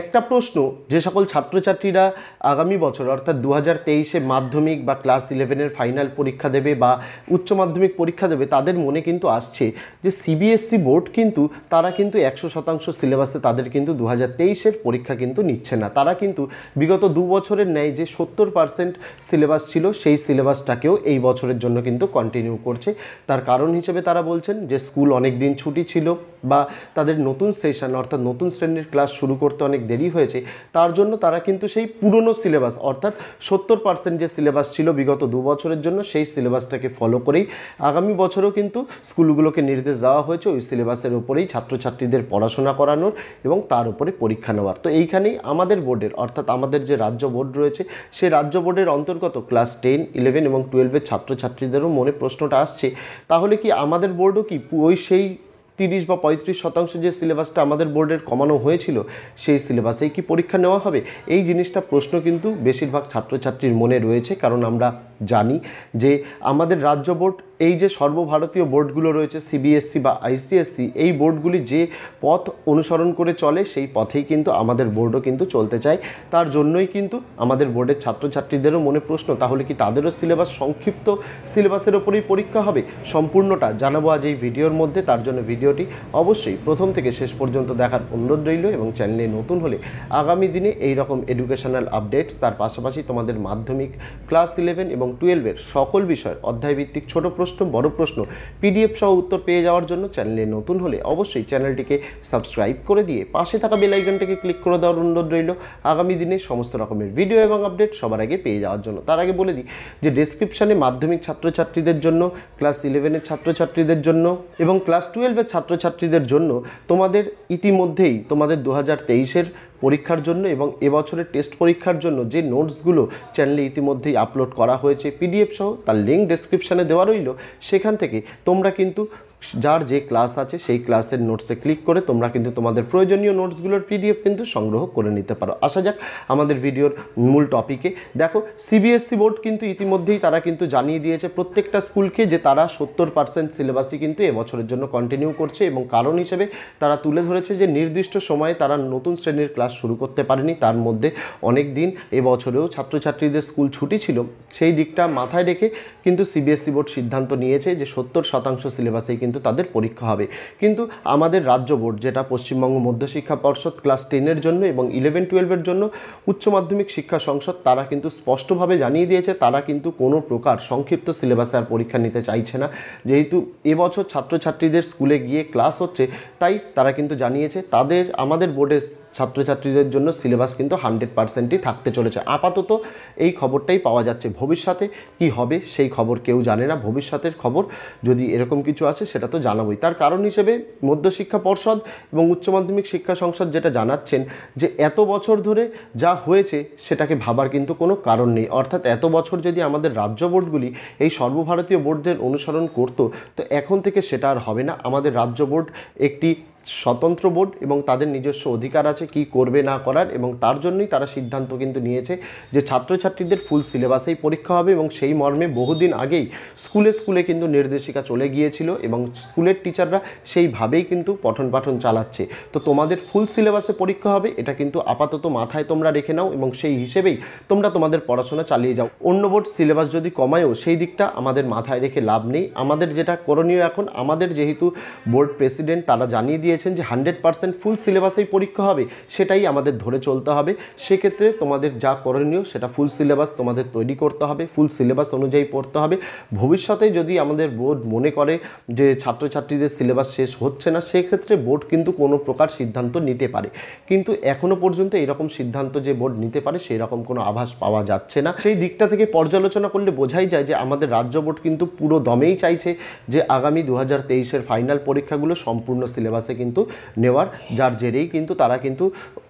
একটা প্রশ্ন যে সকল ছাত্রছাত্রীরা আগামী বছর অর্থাৎ দু হাজার তেইশে মাধ্যমিক বা ক্লাস ইলেভেনের ফাইনাল পরীক্ষা দেবে বা উচ্চ মাধ্যমিক পরীক্ষা দেবে তাদের মনে কিন্তু আসছে যে সিবিএসসি বোর্ড কিন্তু তারা কিন্তু একশো শতাংশ সিলেবাসে তাদের কিন্তু দু হাজার তেইশের পরীক্ষা কিন্তু নিচ্ছে না তারা কিন্তু বিগত দু বছরের ন্যায় যে সত্তর পার্সেন্ট সিলেবাস ছিল সেই সিলেবাসটাকেও এই বছরের জন্য কিন্তু কন্টিনিউ করছে তার কারণ হিসেবে তারা বলছেন যে স্কুল অনেক দিন ছুটি ছিল বা তাদের নতুন সেশন অর্থাৎ নতুন শ্রেণীর ক্লাস শুরু করতে অনেক অনেক দেরি হয়েছে তার জন্য তারা কিন্তু সেই পুরনো সিলেবাস অর্থাৎ সত্তর পার্সেন্ট যে সিলেবাস ছিল বিগত দু বছরের জন্য সেই সিলেবাসটাকে ফলো করেই আগামী বছরও কিন্তু স্কুলগুলোকে নির্দেশ দেওয়া হয়েছে ওই সিলেবাসের ওপরেই ছাত্রছাত্রীদের পড়াশোনা করানোর এবং তার উপরে পরীক্ষা নেওয়ার তো এইখানেই আমাদের বোর্ডের অর্থাৎ আমাদের যে রাজ্য বোর্ড রয়েছে সেই রাজ্য বোর্ডের অন্তর্গত ক্লাস টেন ইলেভেন এবং টুয়েলভের ছাত্রছাত্রীদেরও মনে প্রশ্নটা আসছে তাহলে কি আমাদের বোর্ডও কি ওই সেই তিরিশ বা পঁয়ত্রিশ শতাংশ যে সিলেবাসটা আমাদের বোর্ডের কমানো হয়েছিল সেই সিলেবাসেই কি পরীক্ষা নেওয়া হবে এই জিনিসটা প্রশ্ন কিন্তু বেশিরভাগ ছাত্রছাত্রীর মনে রয়েছে কারণ আমরা জানি যে আমাদের রাজ্য বোর্ড এই যে সর্বভারতীয় বোর্ডগুলো রয়েছে সিবিএসসি e বা আইসিএসসি e, এই বোর্ডগুলি যে পথ অনুসরণ করে চলে সেই পথেই কিন্তু আমাদের বোর্ডও কিন্তু চলতে চায় তার জন্যই কিন্তু আমাদের বোর্ডের ছাত্রছাত্রীদেরও মনে প্রশ্ন তাহলে কি তাদেরও সিলেবাস সংক্ষিপ্ত সিলেবাসের ওপরেই পরীক্ষা হবে সম্পূর্ণটা জানাবো আজ এই ভিডিওর মধ্যে তার জন্য ভিডিওটি অবশ্যই প্রথম থেকে শেষ পর্যন্ত দেখার অনুরোধ রইল এবং চ্যানেলে নতুন হলে আগামী দিনে এই রকম এডুকেশনাল আপডেটস তার পাশাপাশি তোমাদের মাধ্যমিক ক্লাস ইলেভেন এবং এবং টুয়েলভের সকল বিষয়ের অধ্যায়ভিত্তিক ছোট প্রশ্ন বড় প্রশ্ন পিডিএফ সহ উত্তর পেয়ে যাওয়ার জন্য চ্যানেলে নতুন হলে অবশ্যই চ্যানেলটিকে সাবস্ক্রাইব করে দিয়ে পাশে থাকা বেলাইকনটাকে ক্লিক করে দেওয়ার অনুরোধ রইল আগামী দিনে সমস্ত রকমের ভিডিও এবং আপডেট সবার আগে পেয়ে যাওয়ার জন্য তার আগে বলে দিই যে ডেসক্রিপশানে মাধ্যমিক ছাত্রছাত্রীদের জন্য ক্লাস ইলেভেনের ছাত্রছাত্রীদের জন্য এবং ক্লাস টুয়েলভের ছাত্রছাত্রীদের জন্য তোমাদের ইতিমধ্যেই তোমাদের দু হাজার তেইশের পরীক্ষার জন্য এবং এবছরের টেস্ট পরীক্ষার জন্য যে নোটসগুলো চ্যানেলে ইতিমধ্যেই আপলোড করা হয়েছে পিডিএফ সহ তার লিঙ্ক ডেসক্রিপশানে দেওয়া রইল সেখান থেকে তোমরা কিন্তু যার যে ক্লাস আছে সেই ক্লাসের নোটসে ক্লিক করে তোমরা কিন্তু তোমাদের প্রয়োজনীয় নোটসগুলোর পিডিএফ কিন্তু সংগ্রহ করে নিতে পারো আসা যাক আমাদের ভিডিওর মূল টপিকে দেখো সিবিএসসি বোর্ড e কিন্তু ইতিমধ্যেই তারা কিন্তু জানিয়ে দিয়েছে প্রত্যেকটা স্কুলকে যে তারা সত্তর পার্সেন্ট সিলেবাসই কিন্তু এবছরের জন্য কন্টিনিউ করছে এবং কারণ হিসেবে তারা তুলে ধরেছে যে নির্দিষ্ট সময়ে তারা নতুন শ্রেণীর ক্লাস শুরু করতে পারেনি তার মধ্যে অনেক দিন এবছরেও ছাত্রছাত্রীদের স্কুল ছুটি ছিল সেই দিকটা মাথায় রেখে কিন্তু সিবিএসসি বোর্ড e সিদ্ধান্ত নিয়েছে যে সত্তর শতাংশ সিলেবাসেই কিন্তু কিন্তু তাদের পরীক্ষা হবে কিন্তু আমাদের রাজ্য বোর্ড যেটা পশ্চিমবঙ্গ মধ্যশিক্ষা পর্ষদ ক্লাস টেনের জন্য এবং ইলেভেন টুয়েলভের জন্য উচ্চ মাধ্যমিক শিক্ষা সংসদ তারা কিন্তু স্পষ্টভাবে জানিয়ে দিয়েছে তারা কিন্তু কোনো প্রকার সংক্ষিপ্ত সিলেবাসে আর পরীক্ষা নিতে চাইছে না যেহেতু এবছর ছাত্রছাত্রীদের স্কুলে গিয়ে ক্লাস হচ্ছে তাই তারা কিন্তু জানিয়েছে তাদের আমাদের বোর্ডের ছাত্রছাত্রীদের জন্য সিলেবাস কিন্তু হান্ড্রেড পারসেন্টই থাকতে চলেছে আপাতত এই খবরটাই পাওয়া যাচ্ছে ভবিষ্যতে কি হবে সেই খবর কেউ জানে না ভবিষ্যতের খবর যদি এরকম কিছু আছে সেটা তো জানাবই তার কারণ হিসেবে মধ্যশিক্ষা পর্ষদ এবং উচ্চ মাধ্যমিক শিক্ষা সংসদ যেটা জানাচ্ছেন যে এত বছর ধরে যা হয়েছে সেটাকে ভাবার কিন্তু কোনো কারণ নেই অর্থাৎ এত বছর যদি আমাদের রাজ্য বোর্ডগুলি এই সর্বভারতীয় বোর্ডদের অনুসরণ করত তো এখন থেকে সেটা আর হবে না আমাদের রাজ্য বোর্ড একটি স্বতন্ত্র বোর্ড এবং তাদের নিজস্ব অধিকার আছে কি করবে না করার এবং তার জন্যই তারা সিদ্ধান্ত কিন্তু নিয়েছে যে ছাত্রছাত্রীদের ফুল সিলেবাসেই পরীক্ষা হবে এবং সেই মর্মে বহুদিন আগেই স্কুলে স্কুলে কিন্তু নির্দেশিকা চলে গিয়েছিল এবং স্কুলের টিচাররা সেইভাবেই কিন্তু পঠন পাঠন চালাচ্ছে তো তোমাদের ফুল সিলেবাসে পরীক্ষা হবে এটা কিন্তু আপাতত মাথায় তোমরা রেখে নাও এবং সেই হিসেবেই তোমরা তোমাদের পড়াশোনা চালিয়ে যাও অন্য বোর্ড সিলেবাস যদি কমায়ও সেই দিকটা আমাদের মাথায় রেখে লাভ নেই আমাদের যেটা করণীয় এখন আমাদের যেহেতু বোর্ড প্রেসিডেন্ট তারা জানিয়ে দিয়েছে দিয়েছেন যে হান্ড্রেড পার্সেন্ট ফুল সিলেবাসেই পরীক্ষা হবে সেটাই আমাদের ধরে চলতে হবে সেক্ষেত্রে তোমাদের যা করণীয় সেটা ফুল সিলেবাস তোমাদের তৈরি করতে হবে ফুল সিলেবাস অনুযায়ী পড়তে হবে ভবিষ্যতে যদি আমাদের বোর্ড মনে করে যে ছাত্রছাত্রীদের সিলেবাস শেষ হচ্ছে না সেক্ষেত্রে বোর্ড কিন্তু কোনো প্রকার সিদ্ধান্ত নিতে পারে কিন্তু এখনও পর্যন্ত এরকম সিদ্ধান্ত যে বোর্ড নিতে পারে সেই রকম কোনো আভাস পাওয়া যাচ্ছে না সেই দিকটা থেকে পর্যালোচনা করলে বোঝাই যায় যে আমাদের রাজ্য বোর্ড কিন্তু পুরো দমেই চাইছে যে আগামী দু হাজার ফাইনাল পরীক্ষাগুলো সম্পূর্ণ সিলেবাসে কিন্তু কিন্তু নেওয়ার যার জেরেই কিন্তু তারা কিন্তু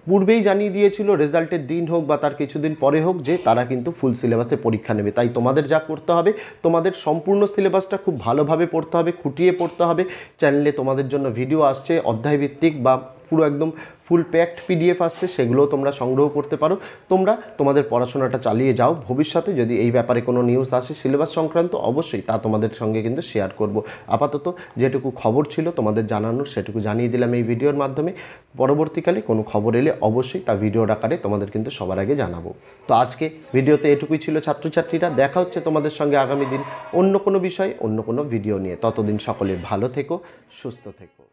পূর্বেই জানিয়ে দিয়েছিল রেজাল্টের দিন হোক বা তার কিছুদিন পরে হোক যে তারা কিন্তু ফুল সিলেবাসে পরীক্ষা নেবে তাই তোমাদের যা করতে হবে তোমাদের সম্পূর্ণ সিলেবাসটা খুব ভালোভাবে পড়তে হবে খুঁটিয়ে পড়তে হবে চ্যানেলে তোমাদের জন্য ভিডিও আসছে অধ্যায়ভিত্তিক বা পুরো একদম ফুল প্যাকড পিডিএফ আসছে সেগুলোও তোমরা সংগ্রহ করতে পারো তোমরা তোমাদের পড়াশোনাটা চালিয়ে যাও ভবিষ্যতে যদি এই ব্যাপারে কোনো নিউজ আসে সিলেবাস সংক্রান্ত অবশ্যই তা তোমাদের সঙ্গে কিন্তু শেয়ার করব আপাতত যেটুকু খবর ছিল তোমাদের জানানোর সেটুকু জানিয়ে দিলাম এই ভিডিওর মাধ্যমে পরবর্তীকালে কোনো খবর এলে অবশ্যই তা ভিডিওর আকারে তোমাদের কিন্তু সবার আগে জানাবো তো আজকে ভিডিওতে এটুকুই ছিল ছাত্রছাত্রীরা দেখা হচ্ছে তোমাদের সঙ্গে আগামী দিন অন্য কোনো বিষয় অন্য কোনো ভিডিও নিয়ে ততদিন সকলে ভালো থেকো সুস্থ থেকো